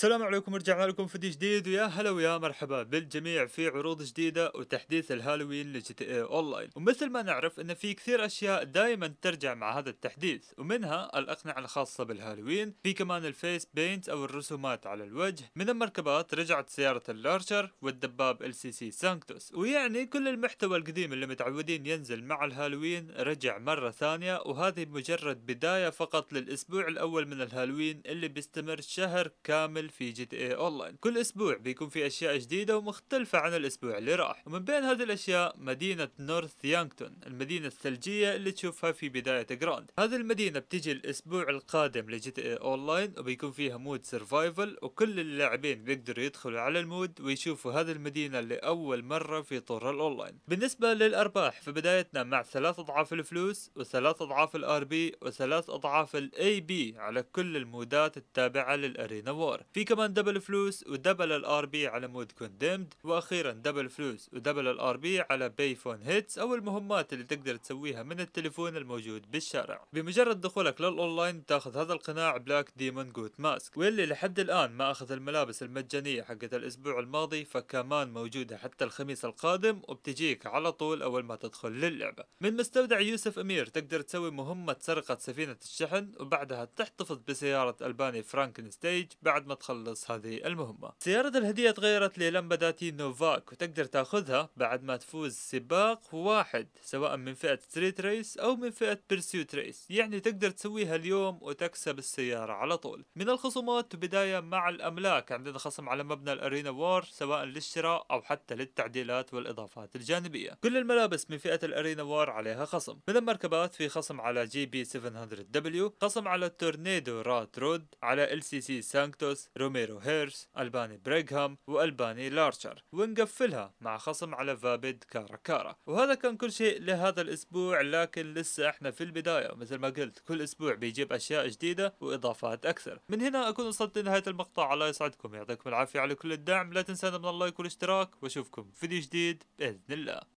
السلام عليكم ورجعنا لكم فيديو جديد ويا هلا ويا مرحبا بالجميع في عروض جديدة وتحديث الهالوين لجي تي اي اونلاين ومثل ما نعرف ان في كثير اشياء دائما ترجع مع هذا التحديث ومنها الاقنعة الخاصة بالهالوين في كمان الفيس بينت او الرسومات على الوجه من المركبات رجعت سيارة اللارشر والدباب ال سي سي سانكتوس ويعني كل المحتوى القديم اللي متعودين ينزل مع الهالوين رجع مرة ثانية وهذه مجرد بداية فقط للاسبوع الاول من الهالوين اللي بيستمر شهر كامل في جي تي اي اونلاين كل اسبوع بيكون في اشياء جديده ومختلفه عن الاسبوع اللي راح ومن بين هذه الاشياء مدينه نورث يانكتون المدينه الثلجيه اللي تشوفها في بدايه جراند هذه المدينه بتجي الاسبوع القادم لجي تي اي اونلاين وبيكون فيها مود سرفايفل وكل اللاعبين بيقدروا يدخلوا على المود ويشوفوا هذه المدينه لاول مره في طور الاونلاين بالنسبه للارباح فبدايتنا مع ثلاث اضعاف الفلوس وثلاث اضعاف الار بي وثلاث اضعاف الاي بي على كل المودات التابعه للارينا وار في في كمان دبل فلوس ودبل الار بي على مود كوندمد واخيرا دبل فلوس ودبل الار بي على باي فون هيتس او المهمات اللي تقدر تسويها من التليفون الموجود بالشارع بمجرد دخولك للاونلاين تاخذ هذا القناع بلاك ديمون جوت ماسك واللي لحد الان ما اخذ الملابس المجانيه حقت الاسبوع الماضي فكمان موجوده حتى الخميس القادم وبتجيك على طول اول ما تدخل للعبه من مستودع يوسف امير تقدر تسوي مهمه سرقه سفينه الشحن وبعدها تحتفظ بسياره الباني فرانكن ستيج بعد ما تخلص تخلص هذه المهمة سيارة الهدية تغيرت للمبة نوفاك وتقدر تاخذها بعد ما تفوز سباق واحد سواء من فئة ستريت ريس او من فئة بيرسيوت ريس يعني تقدر تسويها اليوم وتكسب السيارة على طول من الخصومات بداية مع الاملاك عندنا خصم على مبنى الارينا وور سواء للشراء او حتى للتعديلات والاضافات الجانبية كل الملابس من فئة الارينا وور عليها خصم من المركبات في خصم على جي بي 700 دبليو خصم على التورنيدو رات رود على ال سي سي سانكتوس روميرو هيرس ألباني بريغهام وألباني لارشر ونقفلها مع خصم على فابيد كارا كارا وهذا كان كل شيء لهذا الأسبوع لكن لسه احنا في البداية مثل ما قلت كل أسبوع بيجيب أشياء جديدة وإضافات أكثر من هنا أكون وصلت لنهاية المقطع الله يسعدكم يعطيكم العافية على كل الدعم لا تنسانا من اللايك والاشتراك وأشوفكم في فيديو جديد بإذن الله